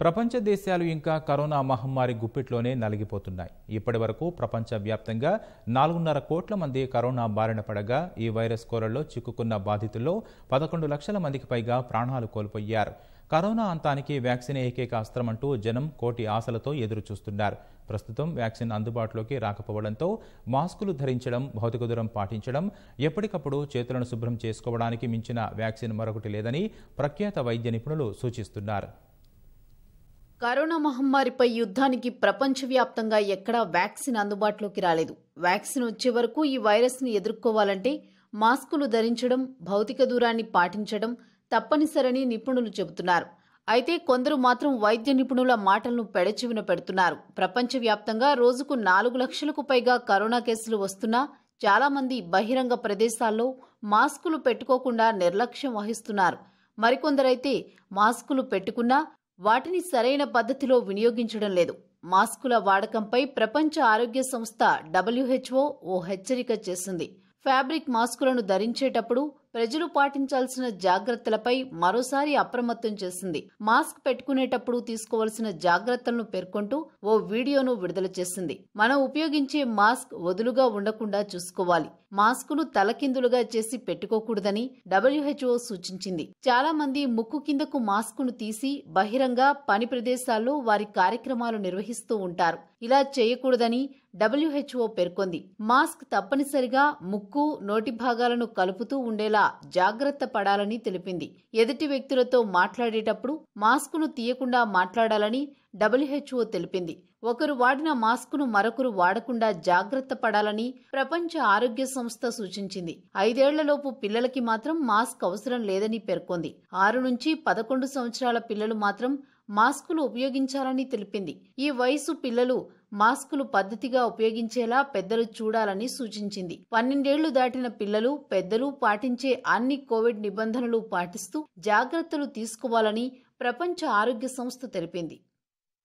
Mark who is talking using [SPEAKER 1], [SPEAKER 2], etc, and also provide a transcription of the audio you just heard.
[SPEAKER 1] ప్రపంచ దేశాలు ఇంకా కరోనా మహమ్మారి గుప్పిట్లోనే నలిగిపోతున్నాయి ఇప్పటి వరకు ప్రపంచవ్యాప్తంగా నాలుగున్నర కోట్ల మంది కరోనా బారిన పడగా ఈ వైరస్ కోరల్లో చిక్కుకున్న బాధితుల్లో పదకొండు లక్షల మందికి పైగా ప్రాణాలు కోల్పోయారు కరోనా అంతానికి వ్యాక్సిన్ ఏకైక అస్త్రమంటూ జనం కోటి ఆశలతో ఎదురు చూస్తున్నారు ప్రస్తుతం వ్యాక్సిన్ అందుబాటులోకి రాకపోవడంతో మాస్కులు ధరించడం భౌతిక దూరం పాటించడం ఎప్పటికప్పుడు చేతులను శుభ్రం చేసుకోవడానికి మించిన వ్యాక్సిన్ మరొకటి లేదని ప్రఖ్యాత వైద్య నిపుణులు సూచిస్తున్నారు
[SPEAKER 2] కరోనా మహమ్మారిపై యుద్ధానికి ప్రపంచవ్యాప్తంగా ఎక్కడా వ్యాక్సిన్ అందుబాటులోకి రాలేదు వ్యాక్సిన్ వచ్చే వరకు ఈ వైరస్ను ఎదుర్కోవాలంటే మాస్కులు ధరించడం భౌతిక దూరాన్ని పాటించడం తప్పనిసరని నిపుణులు చెబుతున్నారు అయితే కొందరు మాత్రం వైద్య నిపుణుల మాటలను పెడచెవిన పెడుతున్నారు ప్రపంచవ్యాప్తంగా రోజుకు నాలుగు లక్షలకు పైగా కరోనా కేసులు వస్తున్నా చాలామంది బహిరంగ ప్రదేశాల్లో మాస్కులు పెట్టుకోకుండా నిర్లక్ష్యం వహిస్తున్నారు మరికొందరైతే మాస్కులు పెట్టుకున్నా వాటిని సరైన పద్ధతిలో వినియోగించడం లేదు మాస్కుల వాడకంపై ప్రపంచ ఆరోగ్య సంస్థ డబ్ల్యూహెచ్ఓ ఓ హెచ్చరిక చేసింది ఫ్యాబ్రిక్ మాస్కులను ధరించేటప్పుడు ప్రజలు పాటించాల్సిన జాగ్రత్తలపై మరోసారి అప్రమత్తం చేసింది మాస్క్ పెట్టుకునేటప్పుడు తీసుకోవాల్సిన జాగ్రత్తలను పేర్కొంటూ ఓ వీడియోను విడుదల చేసింది మనం ఉపయోగించే మాస్క్ వదులుగా ఉండకుండా చూసుకోవాలి మాస్కును తలకిందులుగా చేసి పెట్టుకోకూడదని డబ్ల్యూహెచ్ఓ సూచించింది చాలా మంది ముక్కు కిందకు మాస్కును తీసి బహిరంగ పని ప్రదేశాల్లో వారి కార్యక్రమాలు నిర్వహిస్తూ ఉంటారు ఇలా చేయకూడదని డబ్ల్యూహెచ్ఓ పేర్కొంది మాస్క్ తప్పనిసరిగా ముక్కు నోటి భాగాలను కలుపుతూ ఉండేలా జాగ్రత్త పడాలని తెలిపింది ఎదుటి వ్యక్తులతో మాట్లాడేటప్పుడు మాస్కును తీయకుండా మాట్లాడాలని డబ్ల్యూహెచ్ఓ తెలిపింది ఒకరు వాడిన మాస్కును మరొకరు వాడకుండా జాగ్రత్త పడాలని ప్రపంచ ఆరోగ్య సంస్థ సూచించింది ఐదేళ్లలోపు పిల్లలకి మాత్రం మాస్క్ అవసరం లేదని పేర్కొంది ఆరు నుంచి పదకొండు సంవత్సరాల పిల్లలు మాత్రం మాస్కులు ఉపయోగించాలని తెలిపింది ఈ వయసు పిల్లలు మాస్కులు పద్ధతిగా ఉపయోగించేలా పెద్దలు చూడాలని సూచించింది పన్నెండేళ్లు దాటిన పిల్లలు పెద్దలు పాటించే అన్ని కోవిడ్ నిబంధనలు పాటిస్తూ జాగ్రత్తలు తీసుకోవాలని ప్రపంచ ఆరోగ్య సంస్థ తెలిపింది